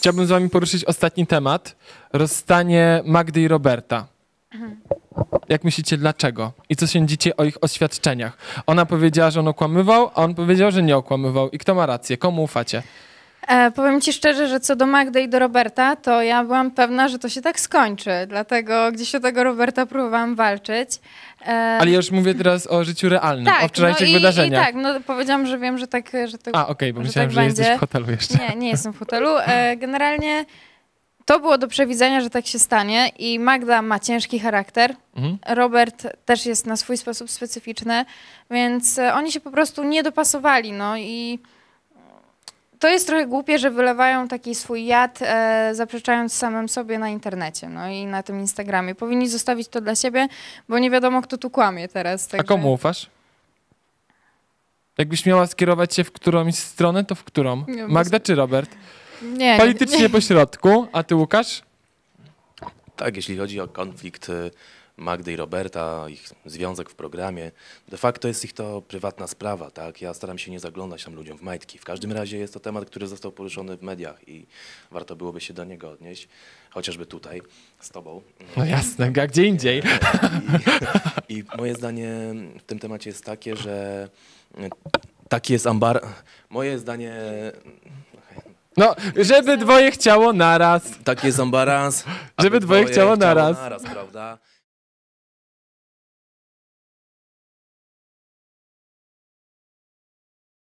Chciałbym z wami poruszyć ostatni temat. Rozstanie Magdy i Roberta. Jak myślicie, dlaczego? I co sądzicie o ich oświadczeniach? Ona powiedziała, że on okłamywał, a on powiedział, że nie okłamywał. I kto ma rację? Komu ufacie? E, powiem ci szczerze, że co do Magdy i do Roberta, to ja byłam pewna, że to się tak skończy. Dlatego gdzieś o tego Roberta próbowałam walczyć. E... Ale już mówię teraz o życiu realnym, tak, o no wczorajszych no i, wydarzeniach. I tak, no powiedziałam, że wiem, że tak. Że to, A, okej, okay, bo że myślałam, tak że jesteś w hotelu jeszcze. Nie, nie jestem w hotelu. E, generalnie to było do przewidzenia, że tak się stanie i Magda ma ciężki charakter. Mhm. Robert też jest na swój sposób specyficzny, więc oni się po prostu nie dopasowali. No i to jest trochę głupie, że wylewają taki swój jad, e, zaprzeczając samym sobie na internecie, no i na tym Instagramie. Powinni zostawić to dla siebie, bo nie wiadomo, kto tu kłamie teraz. Także... A komu ufasz? Jakbyś miała skierować się w którąś stronę, to w którą? Nie, Magda bez... czy Robert? Nie, Politycznie nie. a ty Łukasz? Tak, jeśli chodzi o konflikt y, Magdy i Roberta, ich związek w programie. De facto jest ich to prywatna sprawa, tak? Ja staram się nie zaglądać tam ludziom w majtki. W każdym razie jest to temat, który został poruszony w mediach i warto byłoby się do niego odnieść, chociażby tutaj z tobą. No jasne, a gdzie indziej. E, I, i moje zdanie w tym temacie jest takie, że e, taki jest ambar. Moje zdanie. No, żeby dwoje chciało naraz. Taki jest ambarans. Żeby dwoje, dwoje chciało, chciało naraz. naraz, prawda?